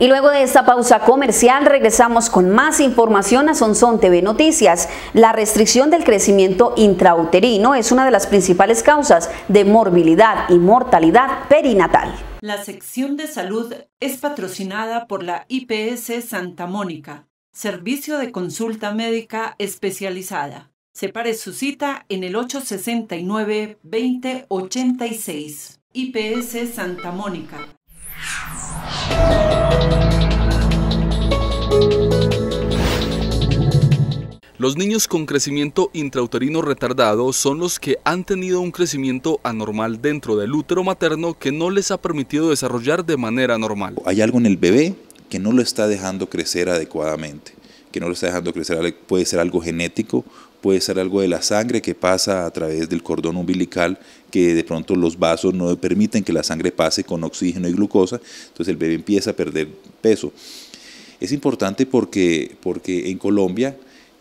Y luego de esta pausa comercial regresamos con más información a Sonson TV Noticias. La restricción del crecimiento intrauterino es una de las principales causas de morbilidad y mortalidad perinatal. La sección de salud es patrocinada por la IPS Santa Mónica, servicio de consulta médica especializada. Separe su cita en el 869-2086. IPS Santa Mónica. Los niños con crecimiento intrauterino retardado son los que han tenido un crecimiento anormal dentro del útero materno que no les ha permitido desarrollar de manera normal. Hay algo en el bebé que no lo está dejando crecer adecuadamente, que no lo está dejando crecer, puede ser algo genético puede ser algo de la sangre que pasa a través del cordón umbilical, que de pronto los vasos no permiten que la sangre pase con oxígeno y glucosa, entonces el bebé empieza a perder peso. Es importante porque, porque en Colombia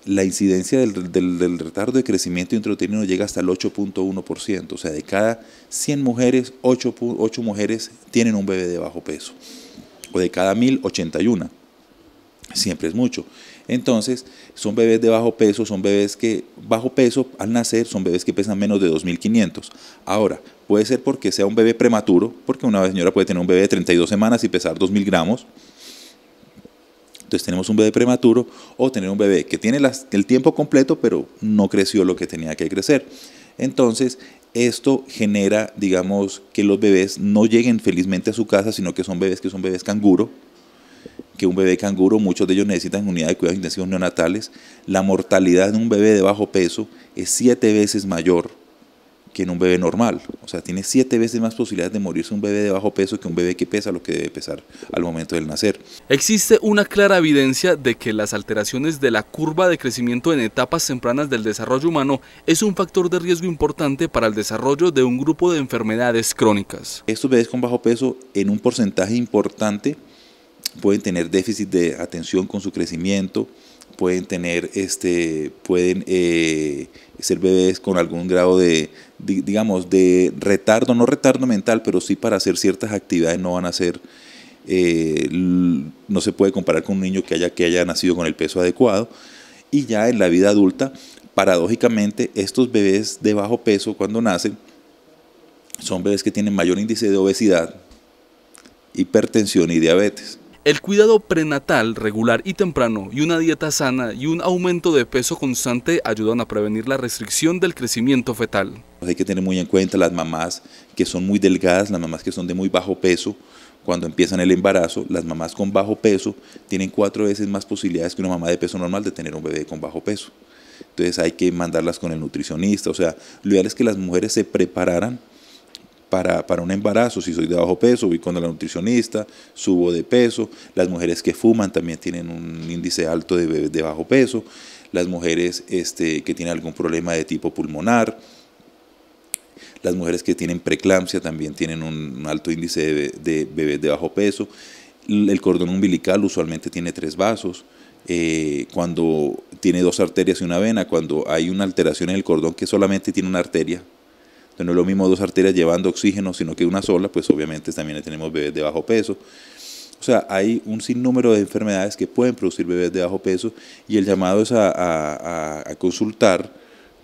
la incidencia del, retardo de crecimiento intrauterino llega hasta el 8.1%, o sea, de cada 100 mujeres, 8, 8 mujeres tienen un bebé de bajo peso, o de cada 1000, 81 siempre es mucho. Entonces, son bebés de bajo peso, son bebés que bajo peso al nacer son bebés que pesan menos de 2.500. Ahora, puede ser porque sea un bebé prematuro, porque una señora puede tener un bebé de 32 semanas y pesar 2.000 gramos. Entonces tenemos un bebé prematuro o tener un bebé que tiene el tiempo completo pero no creció lo que tenía que crecer. Entonces, esto genera, digamos, que los bebés no lleguen felizmente a su casa, sino que son bebés que son bebés canguro, que un bebé canguro, muchos de ellos necesitan unidad de cuidados intensivos neonatales. La mortalidad de un bebé de bajo peso es siete veces mayor que en un bebé normal. O sea, tiene siete veces más posibilidades de morirse un bebé de bajo peso que un bebé que pesa lo que debe pesar al momento del nacer. Existe una clara evidencia de que las alteraciones de la curva de crecimiento en etapas tempranas del desarrollo humano es un factor de riesgo importante para el desarrollo de un grupo de enfermedades crónicas. Estos bebés con bajo peso en un porcentaje importante pueden tener déficit de atención con su crecimiento, pueden tener, este, pueden eh, ser bebés con algún grado de, digamos, de retardo, no retardo mental, pero sí para hacer ciertas actividades no van a ser, eh, no se puede comparar con un niño que haya, que haya nacido con el peso adecuado. Y ya en la vida adulta, paradójicamente, estos bebés de bajo peso cuando nacen son bebés que tienen mayor índice de obesidad, hipertensión y diabetes. El cuidado prenatal regular y temprano y una dieta sana y un aumento de peso constante ayudan a prevenir la restricción del crecimiento fetal. Hay que tener muy en cuenta las mamás que son muy delgadas, las mamás que son de muy bajo peso. Cuando empiezan el embarazo, las mamás con bajo peso tienen cuatro veces más posibilidades que una mamá de peso normal de tener un bebé con bajo peso. Entonces hay que mandarlas con el nutricionista. O sea, lo ideal es que las mujeres se prepararan para, un embarazo, si soy de bajo peso, voy con la nutricionista, subo de peso, las mujeres que fuman también tienen un índice alto de, bebés de bajo peso, las mujeres este, que tienen algún problema de tipo pulmonar, las mujeres que tienen preeclampsia también tienen un, alto índice de, bebés de bajo peso, el cordón umbilical usualmente tiene tres vasos, eh, cuando tiene dos arterias y una vena, cuando hay una alteración en el cordón que solamente tiene una arteria, no es lo mismo dos arterias llevando oxígeno, sino que una sola, pues obviamente también tenemos bebés de bajo peso. O sea, hay un sinnúmero de enfermedades que pueden producir bebés de bajo peso y el llamado es a, consultar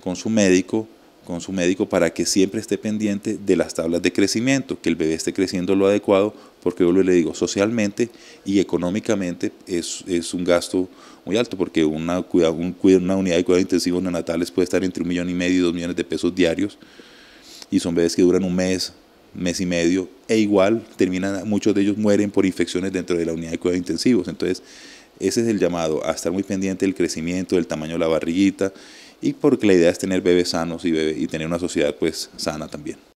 con su médico con su médico para que siempre esté pendiente de las tablas de crecimiento, que el bebé esté creciendo lo adecuado, porque yo le digo, socialmente y económicamente es, un gasto muy alto, porque una, unidad de cuidado intensivo neonatales puede estar entre un millón y medio y dos millones de pesos diarios, y son bebés que duran un mes, mes y medio, e igual terminan, muchos de ellos mueren por infecciones dentro de la unidad de cuidados intensivos. Entonces, ese es el llamado, a estar muy pendiente del crecimiento, del tamaño de la barriguita, y porque la idea es tener bebés sanos y, y tener una sociedad pues sana también.